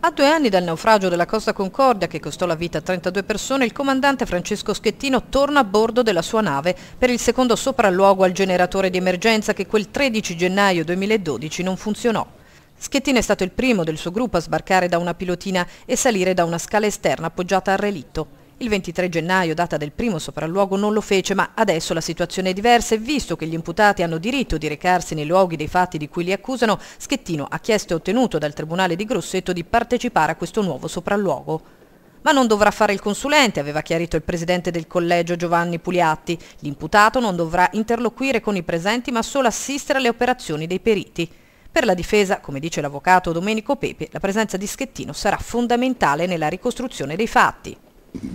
A due anni dal naufragio della Costa Concordia, che costò la vita a 32 persone, il comandante Francesco Schettino torna a bordo della sua nave per il secondo sopralluogo al generatore di emergenza che quel 13 gennaio 2012 non funzionò. Schettino è stato il primo del suo gruppo a sbarcare da una pilotina e salire da una scala esterna appoggiata al relitto. Il 23 gennaio, data del primo sopralluogo, non lo fece, ma adesso la situazione è diversa e visto che gli imputati hanno diritto di recarsi nei luoghi dei fatti di cui li accusano, Schettino ha chiesto e ottenuto dal Tribunale di Grosseto di partecipare a questo nuovo sopralluogo. Ma non dovrà fare il consulente, aveva chiarito il presidente del collegio Giovanni Pugliatti. L'imputato non dovrà interloquire con i presenti ma solo assistere alle operazioni dei periti. Per la difesa, come dice l'avvocato Domenico Pepe, la presenza di Schettino sarà fondamentale nella ricostruzione dei fatti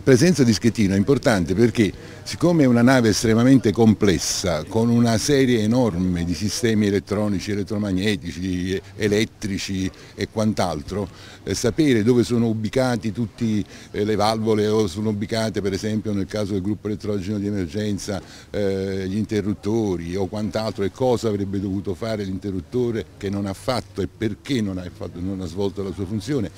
presenza di Schettino è importante perché siccome è una nave estremamente complessa, con una serie enorme di sistemi elettronici, elettromagnetici, elettrici e quant'altro, eh, sapere dove sono ubicati tutte eh, le valvole o sono ubicate per esempio nel caso del gruppo elettrogeno di emergenza eh, gli interruttori o quant'altro e cosa avrebbe dovuto fare l'interruttore che non ha fatto e perché non ha, fatto, non ha svolto la sua funzione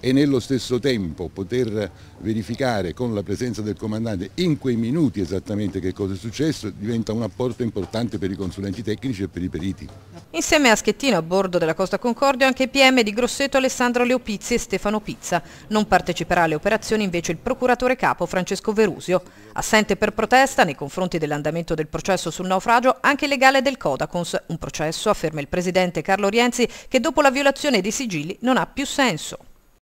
e nello stesso tempo poter verificare con la presenza del comandante in quei minuti esattamente che cosa è successo diventa un apporto importante per i consulenti tecnici e per i periti. Insieme a Schettino a bordo della Costa Concordia anche i PM di Grosseto Alessandro Leopizzi e Stefano Pizza. Non parteciperà alle operazioni invece il procuratore capo Francesco Verusio. Assente per protesta nei confronti dell'andamento del processo sul naufragio anche il legale del Codacons, un processo, afferma il presidente Carlo Rienzi, che dopo la violazione dei sigilli non ha più senso.